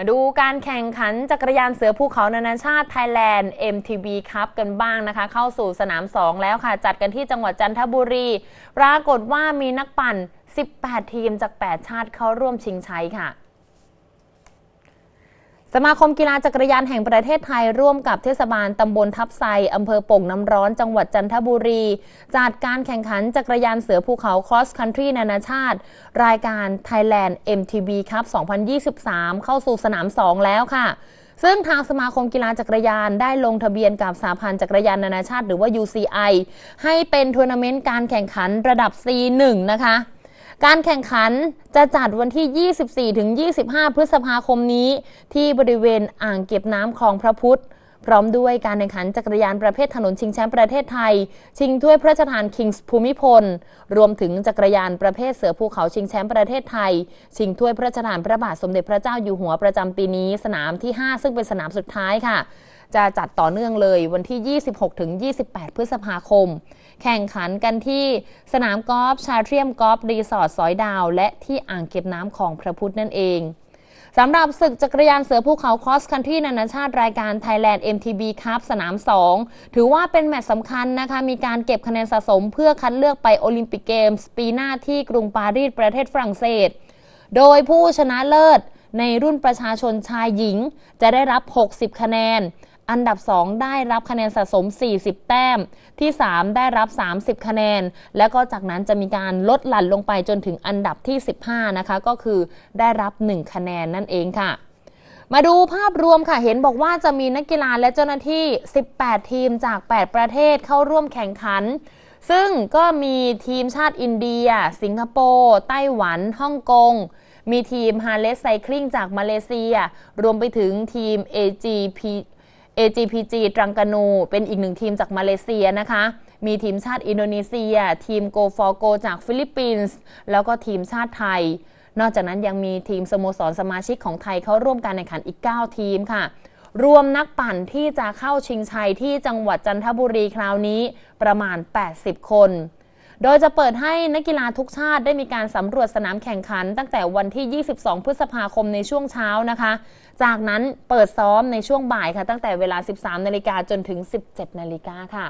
าดูการแข่งขันจักรยานเสือภูเขานานาชาติไทยแลนด์ MTB ครับกันบ้างนะคะ เข้าสู่สนาม 2 แล้วค่ะ จัดกันที่จังหวัดจันทบุรีปรากฏว่ามีนักปั่น 18 ทีมจาก 8 ชาติเข้าร่วมชิงชัยค่ะสมาคมกีฬาจักรยานแห่งประเทศไทย ร่วมกับเทศบาลตำบลทับไซอำเภอป่งน้ำร้อนจังหวัดจันทบุรีจัดการแข่งขันจักรยานเสือภูเขาค r อสคันทรีนานาชาติ รายการ Thailand MTB ครับ 2023 เข้าสู่สนาม 2 แล้วค่ะ ซึ่งทางสมาคมกีฬาจักรยานได้ลงทะเบียนกับสาพันธ์จักรยานนานาชาติ หรือว่า UCI ให้เป็นทัวร์นาเมนต์การแข่งขันระดับ C1 นะคะการแข่งขันจะจัดวันที่ 24-25 พฤษภาคมนี้ ที่บริเวณอ่างเก็บน้ำคลองพระพุทธ พร้อมด้วยการแข่งขันจักรยานประเภทถนนชิงแชมป์ประเทศไทย ชิงถ้วยพระราชทานคิงส์ภูมิพลรวมถึงจักรยานประเภท เสือภูเขาชิงแชมป์ประเทศไทย ชิงถ้วยพระราชทานพระบาทสมเด็จพระเจ้าอยู่หัวประจำปีนี้สนามที่ 5 ซึ่งเป็นสนามสุดท้ายค่ะจะจัดต่อเนื่องเลยวันที่ 26 ถึง 28 พฤษภาคม แข่งขันกันที่สนามกอล์ฟชาเทียมกอล์ฟรีสอร์ท สอยดาว และที่อ่างเก็บน้ำของพระพุทธนั่นเอง สำหรับศึกจักรยานเสือภูเขาคอสคันที่นานาชาติรายการ Thailand MTB Cup สนาม 2 ถือว่าเป็นแมตช์สำคัญนะคะ มีการเก็บคะแนนสะสม เพื่อคัดเลือกไปโอลิมปิกเกมส์ปีหน้าที่กรุงปารีสประเทศฝรั่งเศส โดยผู้ชนะเลิศในรุ่นประชาชนชายหญิงจะได้รับ 60 คะแนนอันดับ 2 ได้รับคะแนน สะสม 40 แต้มที่ 3 ได้รับ 30 คะแนน แล้วก็จากนั้นจะมีการลดหลั่นลงไปจนถึงอันดับที่ 15 นะคะ ก็คือได้รับ 1 คะแนนนั่นเองค่ะ มาดูภาพรวมค่ะเห็นบอกว่าจะมีนักกีฬาและเจ้าหน้าที่ 18 ทีมจาก 8 ประเทศเข้าร่วมแข่งขัน ซึ่งก็มีทีมชาติอินเดีย สิงคโปร์ไต้หวันฮ่องกง มีทีมฮาเลสไซคลิงจากมาเลเซีย รวมไปถึงทีม AGP AGPG ตรังกานู เป็นอีกหนึ่งทีมจากมาเลเซียนะคะ มีทีมชาติอินโดนีเซีย ทีมโกฟอโก จากฟิลิปปินส์ แล้วก็ทีมชาติไทย นอกจากนั้นยังมีทีมสโมสรสมาชิกของไทยเข้าร่วมการแข่งขันอีก 9 ทีมค่ะ รวมนักปั่นที่จะเข้าชิงชัยที่จังหวัดจันทบุรีคราวนี้ประมาณ 80 คนโดยจะเปิดให้นักกีฬาทุกชาติได้มีการสำรวจสนามแข่งขัน ตั้งแต่วันที่ 22 พฤษภาคมในช่วงเช้านะคะ จากนั้นเปิดซ้อมในช่วงบ่ายค่ะ ตั้งแต่เวลา 13 นาฬิกาจนถึง 17 นาฬิกาค่ะ